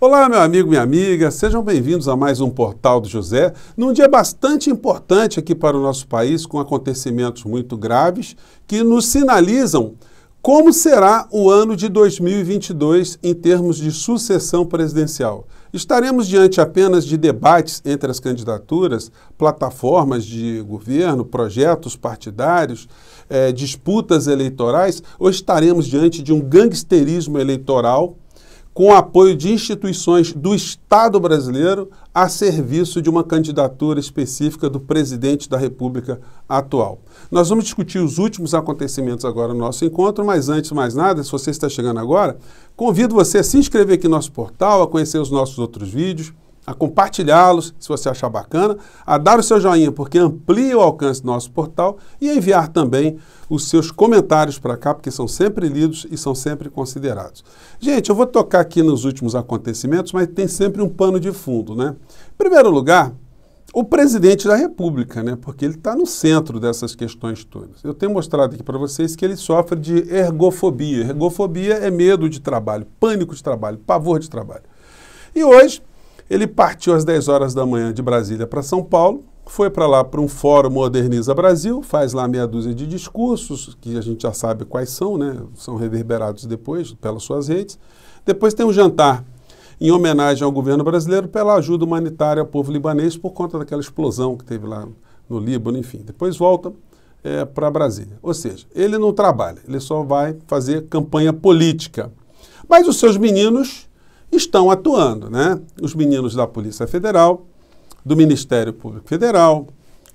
Olá, meu amigo, minha amiga, sejam bem-vindos a mais um Portal do José. Num dia bastante importante aqui para o nosso país, com acontecimentos muito graves que nos sinalizam como será o ano de 2022 em termos de sucessão presidencial. Estaremos diante apenas de debates entre as candidaturas, plataformas de governo, projetos partidários, eh, disputas eleitorais, ou estaremos diante de um gangsterismo eleitoral? com apoio de instituições do Estado brasileiro a serviço de uma candidatura específica do presidente da República atual. Nós vamos discutir os últimos acontecimentos agora no nosso encontro, mas antes de mais nada, se você está chegando agora, convido você a se inscrever aqui no nosso portal, a conhecer os nossos outros vídeos a compartilhá-los, se você achar bacana, a dar o seu joinha, porque amplia o alcance do nosso portal, e a enviar também os seus comentários para cá, porque são sempre lidos e são sempre considerados. Gente, eu vou tocar aqui nos últimos acontecimentos, mas tem sempre um pano de fundo, né? Em primeiro lugar, o presidente da República, né? Porque ele está no centro dessas questões todas. Eu tenho mostrado aqui para vocês que ele sofre de ergofobia. Ergofobia é medo de trabalho, pânico de trabalho, pavor de trabalho. E hoje ele partiu às 10 horas da manhã de Brasília para São Paulo, foi para lá para um fórum Moderniza Brasil, faz lá meia dúzia de discursos, que a gente já sabe quais são, né? são reverberados depois pelas suas redes. Depois tem um jantar em homenagem ao governo brasileiro pela ajuda humanitária ao povo libanês por conta daquela explosão que teve lá no Líbano, enfim. Depois volta é, para Brasília. Ou seja, ele não trabalha, ele só vai fazer campanha política. Mas os seus meninos estão atuando, né? Os meninos da Polícia Federal, do Ministério Público Federal,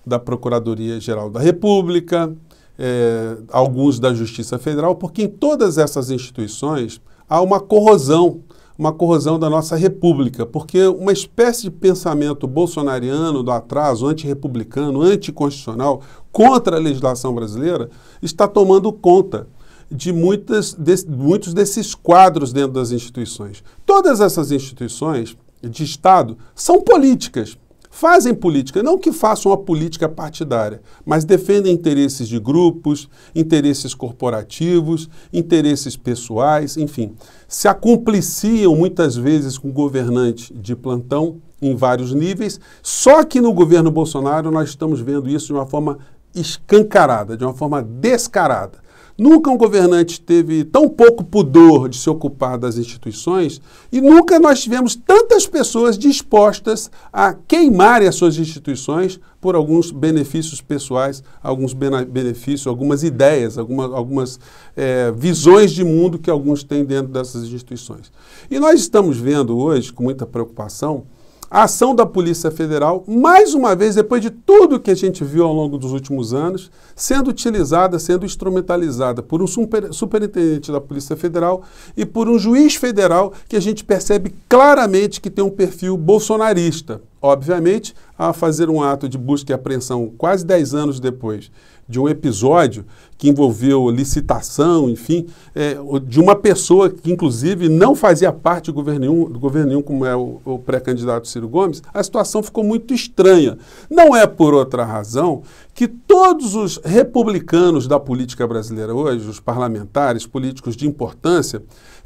da Procuradoria Geral da República, é, alguns da Justiça Federal, porque em todas essas instituições há uma corrosão, uma corrosão da nossa República, porque uma espécie de pensamento bolsonariano do atraso, antirrepublicano, anticonstitucional, contra a legislação brasileira, está tomando conta de, muitas, de muitos desses quadros dentro das instituições. Todas essas instituições de Estado são políticas. Fazem política, não que façam a política partidária, mas defendem interesses de grupos, interesses corporativos, interesses pessoais, enfim. Se acumpliciam muitas vezes com governantes de plantão em vários níveis, só que no governo Bolsonaro nós estamos vendo isso de uma forma escancarada, de uma forma descarada. Nunca um governante teve tão pouco pudor de se ocupar das instituições e nunca nós tivemos tantas pessoas dispostas a queimarem as suas instituições por alguns benefícios pessoais, alguns benefícios, algumas ideias, algumas, algumas eh, é, visões de mundo que alguns têm dentro dessas instituições. E nós estamos vendo hoje, com muita preocupação, a ação da Polícia Federal, mais uma vez, depois de tudo que a gente viu ao longo dos últimos anos, sendo utilizada, sendo instrumentalizada por um super, superintendente da Polícia Federal e por um juiz federal que a gente percebe claramente que tem um perfil bolsonarista, obviamente, a fazer um ato de busca e apreensão quase 10 anos depois de um episódio que envolveu licitação, enfim, é, de uma pessoa que, inclusive, não fazia parte do governo nenhum, do governo nenhum como é o, o pré-candidato Ciro Gomes, a situação ficou muito estranha. Não é por outra razão que todos os republicanos da política brasileira hoje, os parlamentares, políticos de importância,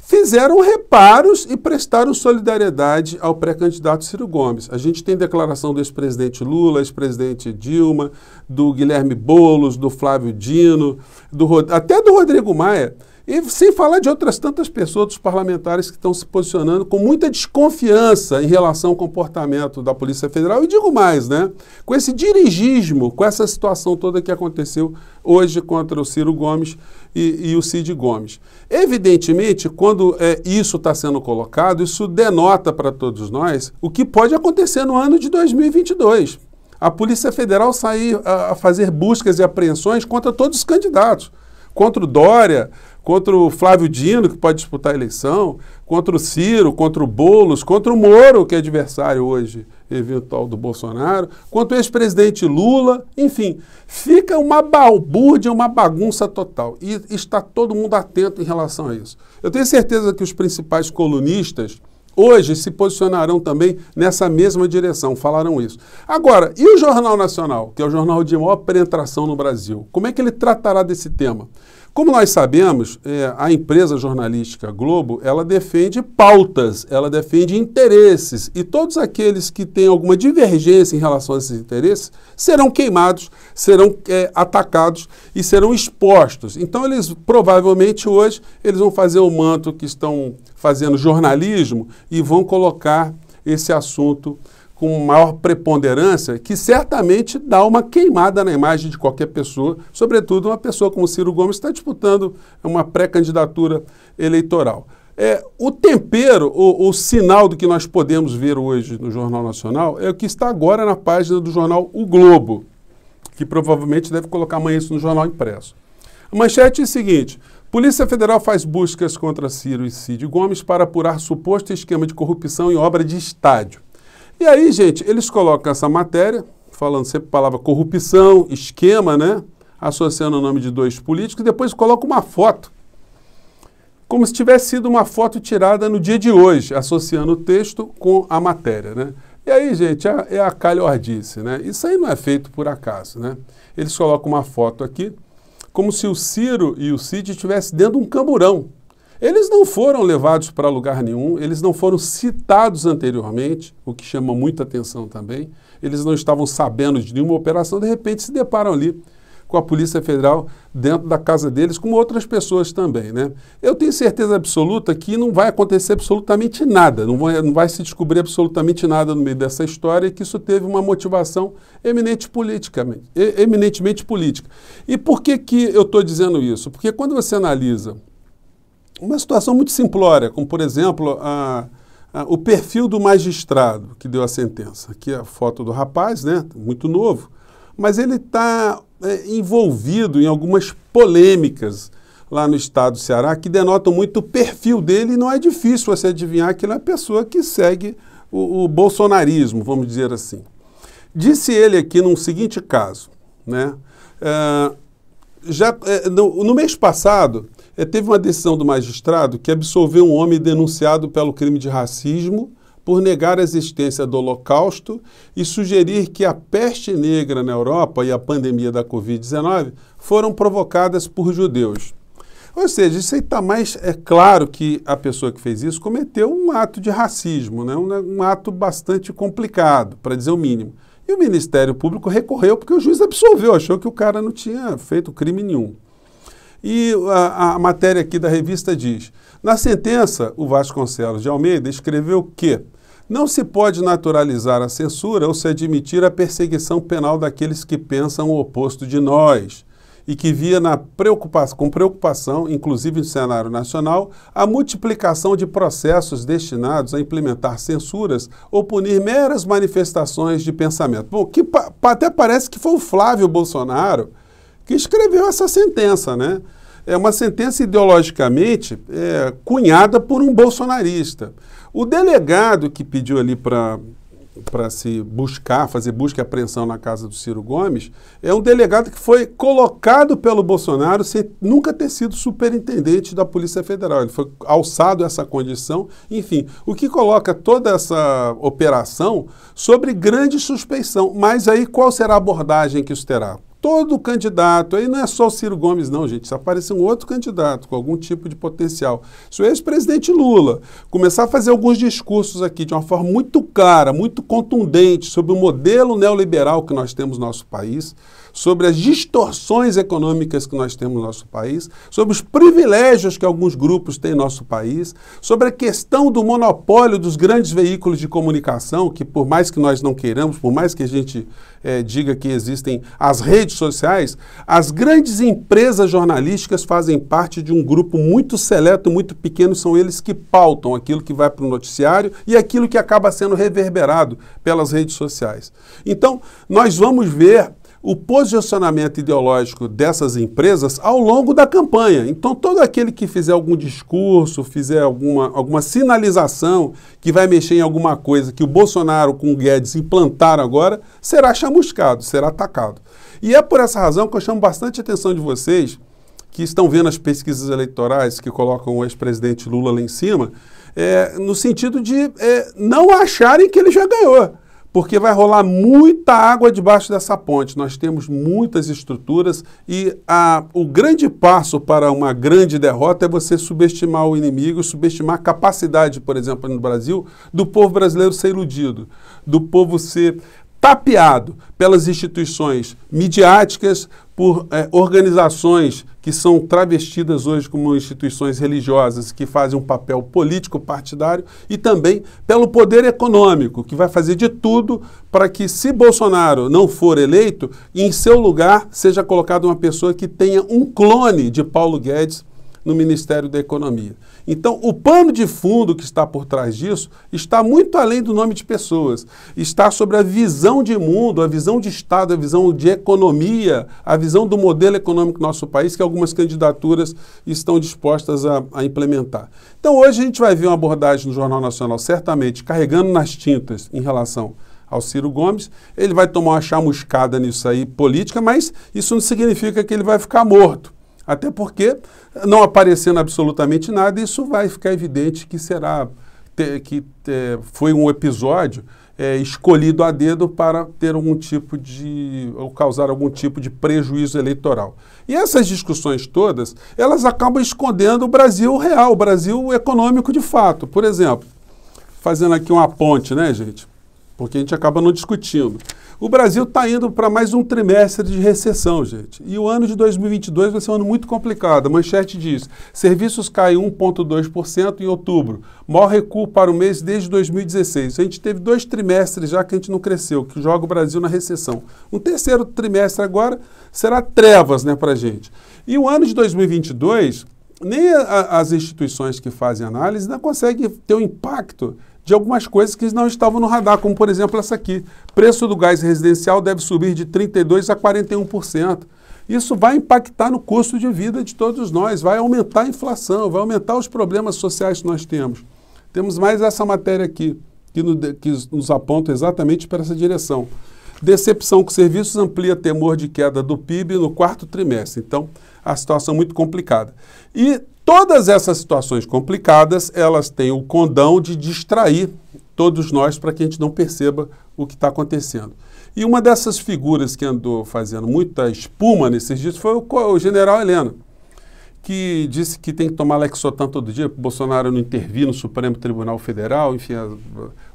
fizeram reparos e prestaram solidariedade ao pré-candidato Ciro Gomes. A gente tem declaração do ex-presidente Lula, ex-presidente Dilma, do Guilherme Bolos, do Flávio Dino, do, até do Rodrigo Maia. E sem falar de outras tantas pessoas, dos parlamentares que estão se posicionando com muita desconfiança em relação ao comportamento da Polícia Federal. E digo mais, né? Com esse dirigismo, com essa situação toda que aconteceu hoje contra o Ciro Gomes e, e o Cid Gomes. Evidentemente, quando é, isso está sendo colocado, isso denota para todos nós o que pode acontecer no ano de 2022. A Polícia Federal sair a, a fazer buscas e apreensões contra todos os candidatos contra o Dória, contra o Flávio Dino, que pode disputar a eleição, contra o Ciro, contra o Boulos, contra o Moro, que é adversário hoje eventual do Bolsonaro, contra o ex-presidente Lula, enfim, fica uma balbúrdia, uma bagunça total. E está todo mundo atento em relação a isso. Eu tenho certeza que os principais colunistas hoje se posicionarão também nessa mesma direção, falaram isso. Agora, e o Jornal Nacional, que é o jornal de maior penetração no Brasil, como é que ele tratará desse tema? Como nós sabemos, é, a empresa jornalística Globo, ela defende pautas, ela defende interesses, e todos aqueles que têm alguma divergência em relação a esses interesses serão queimados, serão é, atacados e serão expostos. Então eles provavelmente hoje eles vão fazer o manto que estão fazendo jornalismo e vão colocar esse assunto com maior preponderância, que certamente dá uma queimada na imagem de qualquer pessoa, sobretudo uma pessoa como Ciro Gomes está disputando uma pré-candidatura eleitoral. É, o tempero, o, o, sinal do que nós podemos ver hoje no Jornal Nacional é o que está agora na página do jornal O Globo, que provavelmente deve colocar amanhã isso no jornal impresso. A manchete é a seguinte: Polícia Federal faz buscas contra Ciro e Cid Gomes para apurar suposto esquema de corrupção em obra de estádio. E aí, gente, eles colocam essa matéria, falando sempre a palavra corrupção, esquema, né? Associando o nome de dois políticos, e depois colocam uma foto. Como se tivesse sido uma foto tirada no dia de hoje, associando o texto com a matéria, né? E aí, gente, é, é a calhordice, né? Isso aí não é feito por acaso, né? Eles colocam uma foto aqui, como se o Ciro e o Cid estivessem dentro de um camburão. Eles não foram levados para lugar nenhum, eles não foram citados anteriormente, o que chama muita atenção também. Eles não estavam sabendo de nenhuma operação, de repente se deparam ali com a Polícia Federal dentro da casa deles, como outras pessoas também. Né? Eu tenho certeza absoluta que não vai acontecer absolutamente nada, não vai, não vai se descobrir absolutamente nada no meio dessa história e que isso teve uma motivação eminente eminentemente política. E por que, que eu estou dizendo isso? Porque quando você analisa uma situação muito simplória, como, por exemplo, a, a, o perfil do magistrado que deu a sentença. Aqui a foto do rapaz, né, muito novo, mas ele está é, envolvido em algumas polêmicas lá no estado do Ceará que denotam muito o perfil dele e não é difícil você adivinhar que ele é uma pessoa que segue o, o bolsonarismo, vamos dizer assim. Disse ele aqui num seguinte caso, né? Eh, já, eh, no, no mês passado, é, teve uma decisão do magistrado que absolveu um homem denunciado pelo crime de racismo por negar a existência do Holocausto e sugerir que a peste negra na Europa e a pandemia da Covid-19 foram provocadas por judeus. Ou seja, isso aí está mais. É claro que a pessoa que fez isso cometeu um ato de racismo, né? um, um ato bastante complicado, para dizer o mínimo. E o Ministério Público recorreu porque o juiz absolveu, achou que o cara não tinha feito crime nenhum. E a, a matéria aqui da revista diz: na sentença, o Vasconcelos de Almeida escreveu que não se pode naturalizar a censura ou se admitir a perseguição penal daqueles que pensam o oposto de nós e que via na preocupação, com preocupação, inclusive no cenário nacional, a multiplicação de processos destinados a implementar censuras ou punir meras manifestações de pensamento. Bom, que pa até parece que foi o Flávio Bolsonaro que escreveu essa sentença, né? É uma sentença ideologicamente é, cunhada por um bolsonarista. O delegado que pediu ali para para se buscar, fazer busca e apreensão na casa do Ciro Gomes, é um delegado que foi colocado pelo Bolsonaro sem nunca ter sido superintendente da Polícia Federal. Ele foi alçado essa condição, enfim, o que coloca toda essa operação sobre grande suspeição. Mas aí qual será a abordagem que isso terá? todo candidato, aí não é só o Ciro Gomes, não, gente. Se aparecer um outro candidato com algum tipo de potencial, se o ex-presidente Lula começar a fazer alguns discursos aqui de uma forma muito clara, muito contundente sobre o modelo neoliberal que nós temos no nosso país, sobre as distorções econômicas que nós temos no nosso país, sobre os privilégios que alguns grupos têm no nosso país, sobre a questão do monopólio dos grandes veículos de comunicação, que por mais que nós não queiramos, por mais que a gente é, diga que existem as redes sociais, as grandes empresas jornalísticas fazem parte de um grupo muito seleto, muito pequeno, são eles que pautam aquilo que vai para o noticiário e aquilo que acaba sendo reverberado pelas redes sociais. Então, nós vamos ver o posicionamento ideológico dessas empresas ao longo da campanha. Então, todo aquele que fizer algum discurso, fizer alguma, alguma sinalização que vai mexer em alguma coisa que o Bolsonaro com o Guedes implantaram agora, será chamuscado, será atacado. E é por essa razão que eu chamo bastante atenção de vocês que estão vendo as pesquisas eleitorais que colocam o ex-presidente Lula lá em cima, é, no sentido de é, não acharem que ele já ganhou porque vai rolar muita água debaixo dessa ponte. Nós temos muitas estruturas e a, o grande passo para uma grande derrota é você subestimar o inimigo, subestimar a capacidade, por exemplo, no Brasil, do povo brasileiro ser iludido, do povo ser tapeado pelas instituições midiáticas, por é, organizações que são travestidas hoje como instituições religiosas, que fazem um papel político partidário, e também pelo poder econômico, que vai fazer de tudo para que, se Bolsonaro não for eleito, em seu lugar seja colocada uma pessoa que tenha um clone de Paulo Guedes no Ministério da Economia. Então, o pano de fundo que está por trás disso está muito além do nome de pessoas. Está sobre a visão de mundo, a visão de Estado, a visão de economia, a visão do modelo econômico do nosso país, que algumas candidaturas estão dispostas a, a implementar. Então, hoje a gente vai ver uma abordagem no Jornal Nacional, certamente, carregando nas tintas em relação ao Ciro Gomes. Ele vai tomar uma chamuscada nisso aí política, mas isso não significa que ele vai ficar morto. Até porque, não aparecendo absolutamente nada, isso vai ficar evidente que será que é, foi um episódio é, escolhido a dedo para ter algum tipo de ou causar algum tipo de prejuízo eleitoral. E essas discussões todas, elas acabam escondendo o Brasil real, o Brasil econômico de fato. Por exemplo, fazendo aqui uma ponte, né, gente? porque a gente acaba não discutindo. O Brasil está indo para mais um trimestre de recessão, gente. E o ano de 2022 vai ser um ano muito complicado. A manchete diz: serviços caem 1,2% em outubro, maior recuo para o mês desde 2016. A gente teve dois trimestres já que a gente não cresceu, que joga o Brasil na recessão. Um terceiro trimestre agora será trevas né, para a gente. E o ano de 2022, nem a, as instituições que fazem análise não conseguem ter o um impacto de algumas coisas que não estavam no radar, como por exemplo essa aqui. Preço do gás residencial deve subir de 32% a 41%. Isso vai impactar no custo de vida de todos nós, vai aumentar a inflação, vai aumentar os problemas sociais que nós temos. Temos mais essa matéria aqui, que, no, que nos aponta exatamente para essa direção. Decepção com serviços amplia temor de queda do PIB no quarto trimestre. Então, a situação é muito complicada. E Todas essas situações complicadas, elas têm o condão de distrair todos nós para que a gente não perceba o que está acontecendo. E uma dessas figuras que andou fazendo muita espuma nesses dias foi o, general Helena, que disse que tem que tomar Lexotan todo dia, que Bolsonaro não intervir no Supremo Tribunal Federal, enfim, a,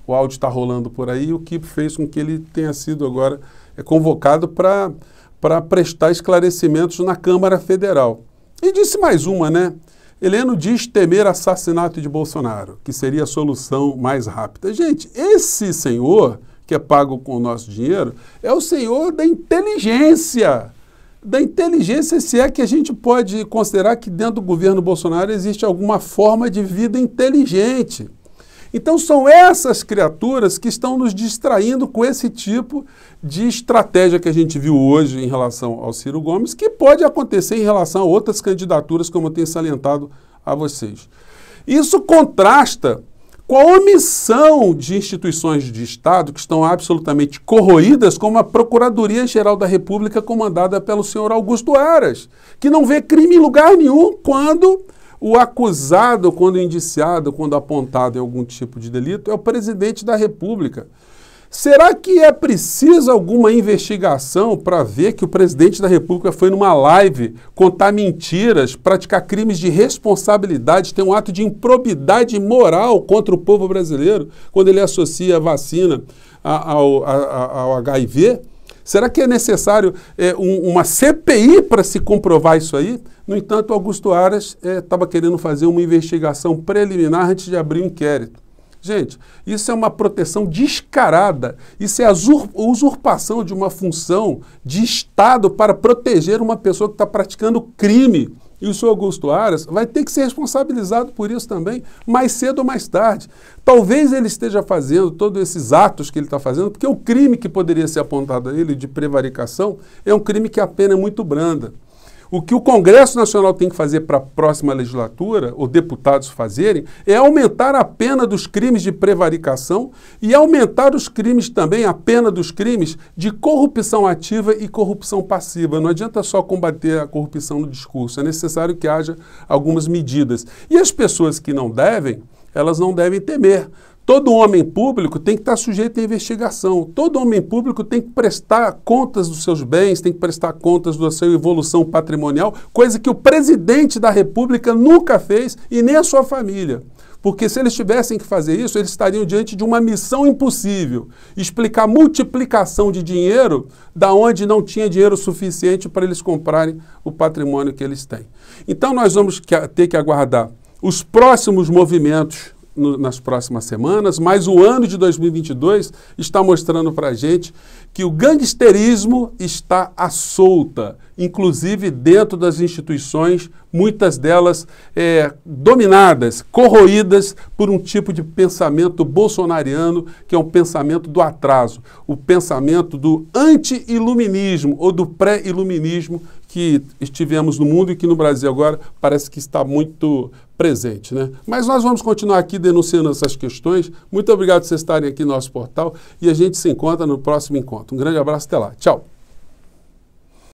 o áudio está rolando por aí, o que fez com que ele tenha sido agora é, convocado para prestar esclarecimentos na Câmara Federal. E disse mais uma, né? Heleno diz temer assassinato de Bolsonaro, que seria a solução mais rápida. Gente, esse senhor, que é pago com o nosso dinheiro, é o senhor da inteligência. Da inteligência, se é que a gente pode considerar que dentro do governo Bolsonaro existe alguma forma de vida inteligente. Então são essas criaturas que estão nos distraindo com esse tipo de estratégia que a gente viu hoje em relação ao Ciro Gomes, que pode acontecer em relação a outras candidaturas, como eu tenho salientado a vocês. Isso contrasta com a omissão de instituições de Estado que estão absolutamente corroídas, como a Procuradoria-Geral da República, comandada pelo senhor Augusto Aras, que não vê crime em lugar nenhum quando o acusado, quando é indiciado, quando apontado em algum tipo de delito, é o presidente da República. Será que é preciso alguma investigação para ver que o presidente da República foi numa live contar mentiras, praticar crimes de responsabilidade, ter um ato de improbidade moral contra o povo brasileiro quando ele associa a vacina ao, ao, ao HIV? Será que é necessário é, um, uma CPI para se comprovar isso aí? No entanto, Augusto Aras estava é, querendo fazer uma investigação preliminar antes de abrir o um inquérito. Gente, isso é uma proteção descarada, isso é a usurpação de uma função de Estado para proteger uma pessoa que está praticando crime e o senhor Augusto Aras vai ter que ser responsabilizado por isso também, mais cedo ou mais tarde. Talvez ele esteja fazendo todos esses atos que ele está fazendo, porque o crime que poderia ser apontado a ele de prevaricação é um crime que a pena é muito branda. O que o Congresso Nacional tem que fazer para a próxima legislatura, ou deputados fazerem, é aumentar a pena dos crimes de prevaricação e aumentar os crimes também, a pena dos crimes de corrupção ativa e corrupção passiva. Não adianta só combater a corrupção no discurso, é necessário que haja algumas medidas. E as pessoas que não devem, elas não devem temer. Todo homem público tem que estar sujeito à investigação. Todo homem público tem que prestar contas dos seus bens, tem que prestar contas da sua evolução patrimonial, coisa que o presidente da República nunca fez e nem a sua família. Porque se eles tivessem que fazer isso, eles estariam diante de uma missão impossível: explicar multiplicação de dinheiro da onde não tinha dinheiro suficiente para eles comprarem o patrimônio que eles têm. Então nós vamos ter que aguardar os próximos movimentos no, nas próximas semanas, mas o ano de 2022 está mostrando para a gente que o gangsterismo está à solta, inclusive dentro das instituições, muitas delas é, dominadas, corroídas por um tipo de pensamento bolsonariano, que é um pensamento do atraso, o pensamento do anti-iluminismo ou do pré-iluminismo que estivemos no mundo e que no Brasil agora parece que está muito presente. Né? Mas nós vamos continuar aqui denunciando essas questões. Muito obrigado por vocês estarem aqui no nosso portal e a gente se encontra no próximo encontro. Um grande abraço, até lá. Tchau.